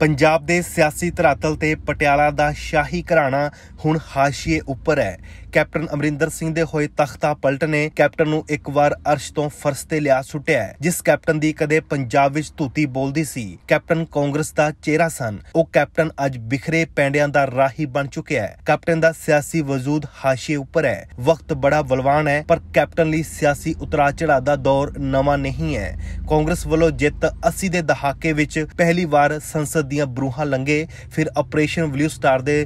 ਪੰਜਾਬ ਦੇ ਸਿਆਸੀ ਧਰਾਤਲ ਤੇ ਪਟਿਆਲਾ ਦਾ ਸ਼ਾਹੀ ਘਰਾਣਾ ਹੁਣ ਹਾਸ਼ੀਏ ਉੱਪਰ ਹੈ ਕੈਪਟਨ ਅਮਰਿੰਦਰ ਸਿੰਘ ਦੇ ਹੋਏ ਤਖਤਾ ਪਲਟ ਨੇ ਕੈਪਟਨ ਨੂੰ ਇੱਕ ਵਾਰ ਅਰਸ਼ ਤੋਂ ਫਰਸ਼ ਤੇ ਲਿਆ ਸੁੱਟਿਆ ਜਿਸ ਕੈਪਟਨ ਦੀ ਕਦੇ ਪੰਜਾਬ ਵਿੱਚ ਧੂਤੀ ਬੋਲਦੀ ਸੀ ਕੈਪਟਨ ਕਾਂਗਰਸ ਦਾ ਚਿਹਰਾ ਸਨ ਉਹ ਕੈਪਟਨ ਅੱਜ ਬਿਖਰੇ ਪੈਂਡਿਆਂ ਦਾ ਰਾਹੀ ਬਣ ਚੁੱਕਿਆ ਹੈ ਕੈਪਟਨ ਦਾ ਸਿਆਸੀ ਵਜੂਦ ਹਾਸ਼ੀਏ ਉੱਪਰ ਹੈ ਵਕਤ ਬੜਾ ਬਲਵਾਨ ਹੈ ਪਰ ਕੈਪਟਨ ਲਈ ਸਿਆਸੀ ਉਤਰਾ ਚੜਾ ਦਾ ਦੌਰ ਨਵਾਂ ਨਹੀਂ ਹੈ ਕਾਂਗਰਸ ਵੱਲੋਂ ਜਿੱਤ 80 ਦੇ ਦਹਾਕੇ ਵਿੱਚ ਪਹਿਲੀ ਵਾਰ ਸੰਸਦ ਦੀਆਂ ਬਰੂਹਾਂ ਲੰਗੇ ਫਿਰ ਆਪਰੇਸ਼ਨ ਬਲੂ ਸਟਾਰ ਦੇ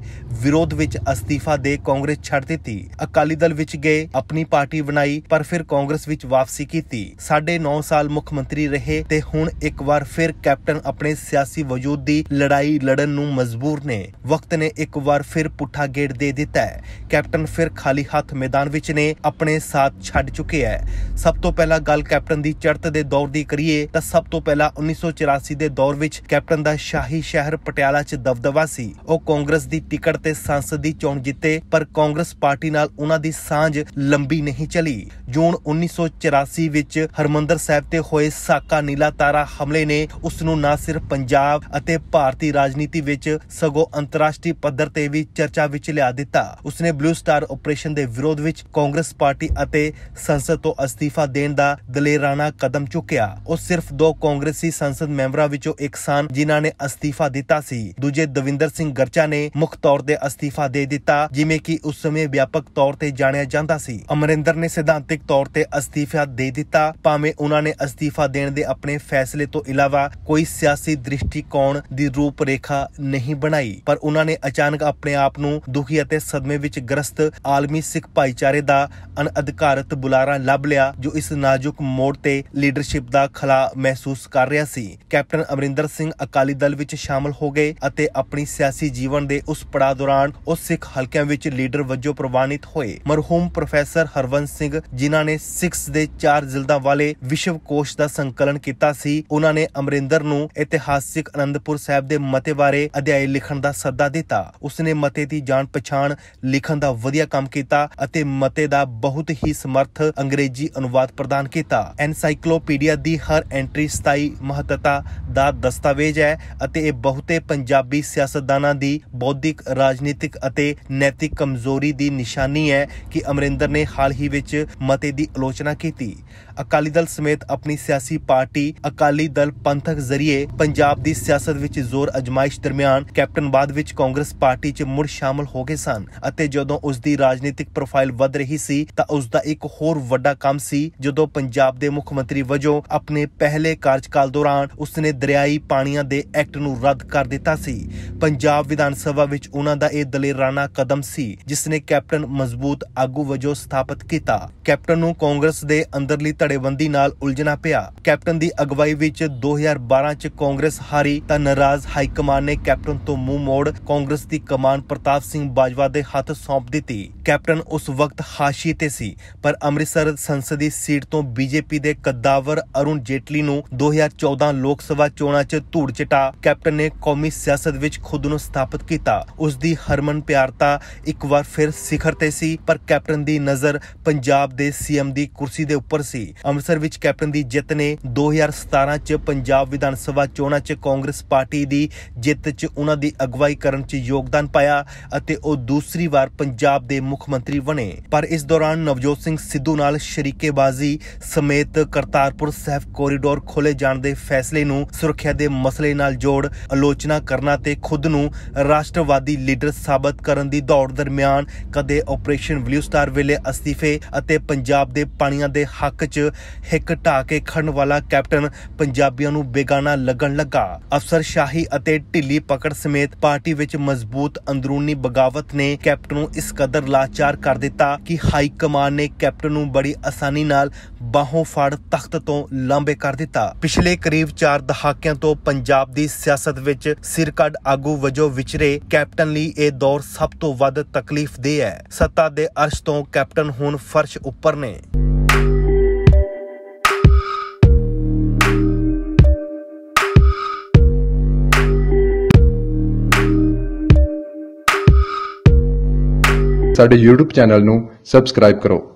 ਵਿਰੋਧ ਵਿੱਚ ਅਸਤੀਫਾ ਦੇ ਕਾਂਗਰਸ ਛੱਡ ਦਿੱਤੀ ਅਕਾਲੀ ਦਲ ਵਿੱਚ ਗਏ ਆਪਣੀ ਪਾਰਟੀ ਬਣਾਈ ਪਰ ਫਿਰ ਕਾਂਗਰਸ ਵਿੱਚ ਵਾਪਸੀ ਕੀਤੀ 9.5 ਸਾਲ ਮੁੱਖ ਮੰਤਰੀ ਰਹੇ ਤੇ ਹੁਣ ਇੱਕ ਵਾਰ ਫਿਰ ਕੈਪਟਨ ਆਪਣੇ ਸਿਆਸੀ ਵਜੂਦ ਦੀ ਲੜਾਈ ਲੜਨ ਨੂੰ ਮਜਬੂਰ ਨੇ ਵਕਤ ਨੇ ਇੱਕ ਵਾਰ ਫਿਰ ਪੁੱਠਾ ਗੇੜ ਦੇ ਦਿੱਤਾ ਹੈ ਕੈਪਟਨ ਫਿਰ ਖਾਲੀ ਹੱਥ ਮੈਦਾਨ ਵਿੱਚ ਨੇ ਆਪਣੇ ਸਾਥ ਛੱਡ ਚੁੱਕੇ ਹੈ ਸਭ ਤੋਂ ਪਹਿਲਾਂ ਗੱਲ ਕੈਪਟਨ ਦੀ ਚੜਤ ਦੇ ਦੌਰ ਦੀ ਕਰੀਏ ਤਾਂ ਸਭ ਤੋਂ ਪਹਿਲਾਂ 1984 ਦੇ ਦੌਰ ਵਿੱਚ ਕੈਪਟਨ ਦਾ ਸ਼ਾਹ ਹੀ ਸ਼ਹਿਰ ਪਟਿਆਲਾ 'ਚ ਦਬਦਬਾ ਸੀ ਉਹ ਕਾਂਗਰਸ ਦੀ ਟਿਕਟ ਤੇ ਸੰਸਦ ਦੀ ਚੋਣ ਜਿੱਤੇ ਪਰ ਕਾਂਗਰਸ ਪਾਰਟੀ ਨਾਲ ਉਹਨਾਂ ਦੀ ਸਾਂਝ ਲੰਬੀ ਨਹੀਂ ਚਲੀ ਜੂਨ 1984 ਵਿੱਚ ਹਰਮੰਦਰ ਸਾਹਿਬ ਤੇ ਹੋਏ ਸਾਕਾ ਨੀਲਾ ਤਾਰਾ ਹਮਲੇ ਨੇ ਉਸ ਨੂੰ ਨਾ ਸਿਰਫ ਪੰਜਾਬ ਅਤੇ ਭਾਰਤੀ ਰਾਜਨੀਤੀ ਵਿੱਚ ਸਗੋਂ ਅੰਤਰਰਾਸ਼ਟਰੀ ਪੱਧਰ ਤੇ ਵੀ ਚਰਚਾ ਵਿੱਚ ਲਿਆ ਦਿੱਤਾ ਉਸਨੇ ਬਲੂ ਸਟਾਰ ਆਪਰੇਸ਼ਨ ਦੇ ਵਿਰੋਧ ਵਿੱਚ ਕਾਂਗਰਸ ਪਾਰਟੀ ਅਤੇ ਸੰਸਦ ਤੋਂ ਅਸਤੀਫਾ ਦੇਣ ਦਾ ਦਲੇਰਾਨਾ ਕਦਮ ਚੁੱਕਿਆ ਉਹ ਸਿਰਫ ਦੋ ਕਾਂਗਰਸੀ ਸੰਸਦ ਮੈਂਬਰਾਂ ਵਿੱਚੋਂ ਇੱਕ ਸਨ ਜਿਨ੍ਹਾਂ ਨੇ ਅਸਤੀਫਾ ਦਿੱਤਾ ਸੀ ਦੂਜੇ ਦਵਿੰਦਰ ਸਿੰਘ ਗਰਚਾ ਨੇ ਮੁੱਖ ਤੌਰ ਤੇ ਅਸਤੀਫਾ ਦੇ ਦਿੱਤਾ ਜਿਵੇਂ ਕਿ ਉਸ ਸਮੇਂ ਵਿਆਪਕ ਤੌਰ ਤੇ ਜਾਣਿਆ ਜਾਂਦਾ ਸੀ ਅਮਰਿੰਦਰ ਨੇ ਸਿਧਾਂਤਿਕ ਤੌਰ ਤੇ ਅਸਤੀਫਾ ਦੇ ਦਿੱਤਾ ਭਾਵੇਂ ਉਹਨਾਂ ਨੇ ਅਸਤੀਫਾ ਦੇਣ ਦੇ ਆਪਣੇ ਫੈਸਲੇ ਤੋਂ ਇਲਾਵਾ ਕੋਈ ਸਿਆਸੀ ਦ੍ਰਿਸ਼ਟੀਕੋਣ ਦੀ ਰੂਪਰੇਖਾ ਨਹੀਂ ਬਣਾਈ ਪਰ ਉਹਨਾਂ ਨੇ ਅਚਾਨਕ ਆਪਣੇ ਆਪ ਨੂੰ ਦੁਖੀ ਅਤੇ ਸਦਮੇ ਵਿੱਚ ਗ੍ਰਸਤ ਆਲਮੀ ਸਿੱਖ ਭਾਈਚਾਰੇ ਦਾ ਅਨਅਧਿਕਾਰਤ ਬੁਲਾਰਾ ਲੱਭ ਲਿਆ ਜੋ ਇਸ ਨਾਜ਼ੁਕ ਮੋੜ ਤੇ ਲੀਡਰਸ਼ਿਪ ਦਾ ਖਲਾ ਮਹਿਸੂਸ ਕਰ ਰਿਹਾ ਸੀ ਕੈਪਟਨ ਅਮਰਿੰਦਰ ਸਿੰਘ ਅਕਾਲੀ ਦਲ ਵਿੱਚ ਸ਼ਾਮਲ ਹੋ ਗਏ ਅਤੇ ਆਪਣੀ ਸਿਆਸੀ ਜੀਵਨ ਦੇ ਉਸ ਪੜਾਅ ਦੌਰਾਨ ਉਹ ਸਿੱਖ ਹਲਕਿਆਂ ਵਿੱਚ ਲੀਡਰ ਵਜੋਂ ਪ੍ਰਵਾਨਿਤ ਹੋਏ ਮਰਹੂਮ ਪ੍ਰੋਫੈਸਰ ਹਰਵੰਤ ਸਿੰਘ ਜਿਨ੍ਹਾਂ ਨੇ ਸਿੱਖਸ ਦੇ ਚਾਰ ਜ਼ਿਲ੍ਹਾ ਵਾਲੇ ਵਿਸ਼ਵ ਕੋਸ਼ ਦਾ ਸੰਕਲਨ ਕੀਤਾ ਸੀ ਉਹਨਾਂ ਨੇ ਅਮਰਿੰਦਰ ਨੂੰ ਇਤਿਹਾਸਿਕ ਅਨੰਦਪੁਰ ਸਾਹਿਬ ਦੇ ਮਤੇ ਬਾਰੇ ਅਧਿਆਇ ਲਿਖਣ ਦਾ ਸੱਦਾ ਦਿੱਤਾ ਉਸਨੇ ਮਤੇ ਦੀ ਜਾਣ ਪਛਾਣ ਲਿਖਣ ਦਾ ਵਧੀਆ ਕੰਮ ਕੀਤਾ ਅਤੇ ਮਤੇ ਦਾ ਬਹੁਤ ਹੀ ਸਮਰਥ ਅੰਗਰੇਜ਼ੀ ਅਨੁਵਾਦ ਪ੍ਰਦਾਨ ਕੀਤਾ ਐਨਸਾਈਕਲੋਪੀਡੀਆ ਦੀ ਹਰ ਐਂਟਰੀ ਸਤਾਈ ਮਹੱਤਤਾ ਦਾ ਦਸਤਾਵੇਜ਼ ਹੈ ਅਤੇ ਇਹ ਬਹੁਤੇ ਪੰਜਾਬੀ ਸਿਆਸਤਦਾਨਾਂ ਦੀ ਬੌਧਿਕ ਰਾਜਨੀਤਿਕ ਅਤੇ ਨੈਤਿਕ ਕਮਜ਼ੋਰੀ ਦੀ ਨਿਸ਼ਾਨੀ ਹੈ ਕਿ ਅਮਰਿੰਦਰ ਨੇ ਹਾਲ ਹੀ ਵਿੱਚ ਮਤੇ ਦੀ ਆਲੋਚਨਾ ਕੀਤੀ ਅਕਾਲੀ ਦਲ ਸਮੇਤ ਆਪਣੀ ਸਿਆਸੀ ਪਾਰਟੀ ਅਕਾਲੀ ਦਲ ਪੰਥਕ ਜ਼ਰੀਏ ਪੰਜਾਬ ਦੀ ਸਿਆਸਤ ਵਿੱਚ ਜ਼ੋਰ ਅਜਮਾਇਸ਼ ਦਰਮਿਆਨ ਕੈਪਟਨ ਬਾਦ ਵਿੱਚ ਕਾਂਗਰਸ ਪਾਰਟੀ 'ਚ ਮੁੜ ਸ਼ਾਮਲ ਹੋ ਗਏ ਸਨ ਅਤੇ ਜਦੋਂ ਉਸ ਦੀ ਰਾਜਨੀਤਿਕ ਪ੍ਰੋਫਾਈਲ ਵੱਧ ਰਹੀ ਸੀ ਤਾਂ ਉਸ ਦਾ ਇੱਕ ਹੋਰ ਵੱਡਾ ਕੰਮ ਸੀ ਜਦੋਂ ਪੰਜਾਬ ਦੇ ਮੁੱਖ ਮੰਤਰੀ ਵਜੋਂ ਆਪਣੇ ਪਹਿਲੇ ਕਾਰਜਕਾਲ ਦੌਰਾਨ ਉਸ ਨੇ ਦਰਿਆਈ ਪਾਣੀਆਂ ਦੇ ਐਕਟ ਨੂੰ ਰੱਦ ਕਰ ਦਿੱਤਾ ਸੀ ਪੰਜਾਬ ਵਿਧਾਨ ਸਭਾ ਵਿੱਚ ਉਹਨਾਂ ਦਾ ਇਹ ਦਲੇਰਾਨਾ ਕਦਮ ਸੀ ਜਿਸ ਨੇ ਕੈਪਟਨ ਮਜ਼ਬੂਤ ਆਗੂ ਵਜੋਂ ਸਥਾਪਿਤ ਕੀਤਾ ਕੈਪਟਨ ਨੂੰ ਕਾਂਗਰਸ ਦੇ ਅੰਦਰਲੀ ਧੜੇਬੰਦੀ ਨਾਲ ਉਲਝਣਾ ਪਿਆ ਕੈਪਟਨ ਦੀ ਅਗਵਾਈ ਵਿੱਚ 2012 ਚ ਕਾਂਗਰਸ ਹਾਰੀ ਤਾਂ ਨਾਰਾਜ਼ ਹਾਈ ਕਮਾਨ ਨੇ ਕੈਪਟਨ ਤੋਂ ਮੂੰਹ ਮੋੜ ਕਾਂਗਰਸ ਦੀ ਕਮਾਨ ਪ੍ਰਤਾਪ ਸਿੰਘ ਬਾਜਵਾ ਦੇ ਹੱਥ ਸੌਂਪ ਦਿੱਤੀ ਕੈਪਟਨ ਉਸ ਵਕਤ ਹਾਸ਼ੀ ਤੇ ਸੀ ਪਰ ਅੰਮ੍ਰਿਤਸਰ ਸੰਸਦੀ ਸੀਟ ਤੋਂ ਬੀਜੇਪੀ ਦੇ ਕਦਾਵਰ ਅਰੁਣ ਜੇਟਲੀ ਨੂੰ 2014 ਲੋਕ ਸਭਾ ਚੋਣਾਂ 'ਚ ਧੂੜ ਚਟਾ ਕੈਪਟਨ ਨੇ ਕੌਮੀ ਸਿਆਸਤ ਵਿੱਚ ਖੁਦ ਨੂੰ ਸਥਾਪਿਤ ਕੀਤਾ ਉਸ ਦੀ ਹਰਮਨ ਪਿਆਰਤਾ ਇੱਕ ਵਾਰ ਫਿਰ ਸਿਖਰ ਤੇ ਸੀ ਪਰ ਕੈਪਟਨ ਦੀ ਨਜ਼ਰ ਪੰਜਾਬ ਦੇ ਸੀਐਮ ਦੀ ਕੁਰਸੀ ਦੇ ਉੱਪਰ ਸੀ ਅੰਮ੍ਰਿਤਸਰ ਵਿੱਚ ਕੈਪਟਨ ਦੀ ਜਿੱਤ ਨੇ 2017 ਚ ਪੰਜਾਬ ਵਿਧਾਨ ਸਭਾ ਚੋਣਾਂ ਚ ਕਾਂਗਰਸ ਪਾਰਟੀ ਦੀ ਜਿੱਤ ਚ ਉਹਨਾਂ ਦੀ ਅਗਵਾਈ ਕਰਨ ਚ ਯੋਗਦਾਨ ਪਾਇਆ ਅਤੇ ਉਹ ਦੂਸਰੀ ਵਾਰ ਪੰਜਾਬ ਦੇ ਮੁੱਖ ਮੰਤਰੀ ਬਣੇ ਪਰ ਇਸ ਦੌਰਾਨ ਨਵਜੋਤ ਸਿੰਘ ਸਿੱਧੂ ਨਾਲ ਸ਼ਰੀਕੇਬਾਜ਼ੀ ਸਮੇਤ ਕਰਤਾਰਪੁਰ ਸਾਹਿਬ ਕੋਰੀਡੋਰ ਖੋਲੇ ਜਾਣ ਦੇ ਫੈਸਲੇ ਨੂੰ ਸੁਰੱਖਿਆ ਦੇ ਮਸਲੇ ਨਾਲ ਜੋੜ ਮੁੜ ਆਲੋਚਨਾ ਕਰਨਾ ਤੇ ਖੁਦ ਨੂੰ ਰਾਸ਼ਟਰਵਾਦੀ ਲੀਡਰ ਸਾਬਤ ਕਰਨ ਦੀ ਦੌੜ ਦਰਮਿਆਨ ਕਦੇ ਆਪਰੇਸ਼ਨ ਬਲੂ ਸਟਾਰ ਵੇਲੇ ਅਸਤੀਫੇ ਅਤੇ ਪੰਜਾਬ ਦੇ ਪਾਣੀਆਂ ਦੇ ਹੱਕ 'ਚ ਹਿੱਕ ਢਾ ਕੇ ਖੜਨ ਵਾਲਾ ਕੈਪਟਨ ਪੰਜਾਬੀਆਂ ਨੂੰ ਬੇਗਾਨਾ ਲੱਗਣ ਲੱਗਾ ਅਫਸਰ ਸ਼ਾਹੀ ਅਤੇ ਢਿੱਲੀ ਪਕੜ ਸਮੇਤ ਪਾਰਟੀ ਵਿੱਚ ਮਜ਼ਬੂਤ ਅੰਦਰੂਨੀ ਬਗਾਵਤ ਨੇ ਕੈਪਟਨ ਨੂੰ ਇਸ ਕਦਰ ਲਾਚਾਰ ਕਰ ਦਿੱਤਾ ਕਿ ਹਾਈ ਕਮਾਨ ਨੇ ਕੈਪਟਨ ਨੂੰ ਬੜੀ ਆਸਾਨੀ ਨਾਲ ਬਾਹੋਂ ਫੜ ਤਖਤ ਤੋਂ ਲਾਂਬੇ ਕਰ ਦਿੱਤਾ ਪਿਛਲੇ ਕਰੀਬ 4 ਦਹਾਕਿਆਂ ਤੋਂ ਪੰਜਾਬ ਦੀ ਸਿਆਸਤ ਵਿੱਚ ਸਿਰਕੱਢ ਆਗੂ ਵਜੋਂ ਵਿਚਰੇ ਕੈਪਟਨ ਲਈ ਇਹ ਦੌਰ ਸਭ ਤੋਂ ਵੱਧ ਤਕਲੀਫ ਦੇ ਹੈ ਸੱਤਾ ਦੇ ਅਰਸ਼ ਤੋਂ ਕੈਪਟਨ ਹੁਣ ਫਰਸ਼ ਉੱਪਰ ਨੇ ਸਾਡੇ YouTube ਚੈਨਲ ਨੂੰ ਸਬਸਕ੍ਰਾਈਬ ਕਰੋ